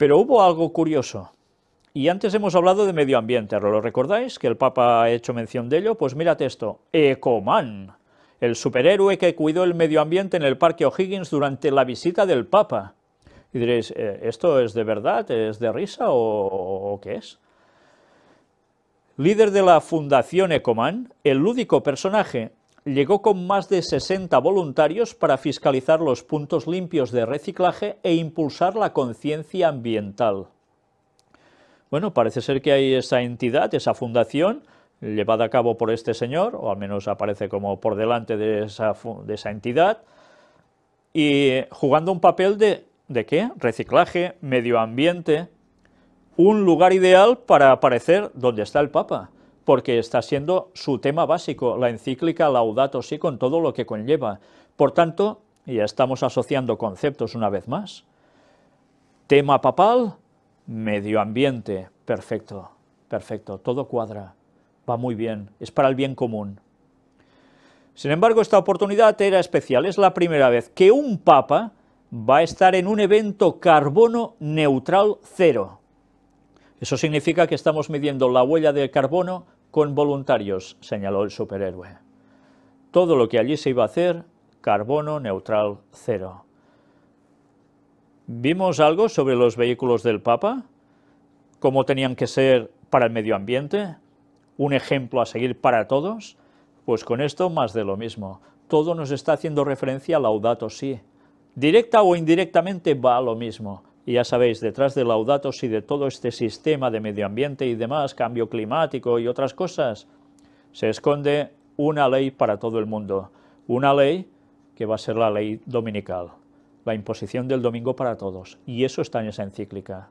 Pero hubo algo curioso. Y antes hemos hablado de medio ambiente, ¿lo recordáis? Que el Papa ha hecho mención de ello. Pues mirad esto, Ecoman, el superhéroe que cuidó el medio ambiente en el Parque O'Higgins durante la visita del Papa. Y diréis, eh, ¿esto es de verdad? ¿Es de risa o, o qué es? Líder de la Fundación Ecoman, el lúdico personaje llegó con más de 60 voluntarios para fiscalizar los puntos limpios de reciclaje e impulsar la conciencia ambiental. Bueno, parece ser que hay esa entidad, esa fundación, llevada a cabo por este señor, o al menos aparece como por delante de esa, entidad, y jugando un papel de, ¿de qué? Reciclaje, medio ambiente, un lugar ideal para aparecer donde está el Papa porque está siendo su tema básico, la encíclica Laudato sí, con todo lo que conlleva. Por tanto, ya estamos asociando conceptos una vez más. Tema papal, medio ambiente, perfecto, perfecto, todo cuadra, va muy bien, es para el bien común. Sin embargo, esta oportunidad era especial, es la primera vez que un papa va a estar en un evento carbono neutral cero. Eso significa que estamos midiendo la huella del carbono con voluntarios, señaló el superhéroe. Todo lo que allí se iba a hacer, carbono neutral cero. ¿Vimos algo sobre los vehículos del Papa? ¿Cómo tenían que ser para el medio ambiente? ¿Un ejemplo a seguir para todos? Pues con esto más de lo mismo. Todo nos está haciendo referencia a Laudato Si. Directa o indirectamente va a lo mismo. Y ya sabéis, detrás de Laudatos y de todo este sistema de medio ambiente y demás, cambio climático y otras cosas, se esconde una ley para todo el mundo. Una ley que va a ser la ley dominical, la imposición del domingo para todos. Y eso está en esa encíclica.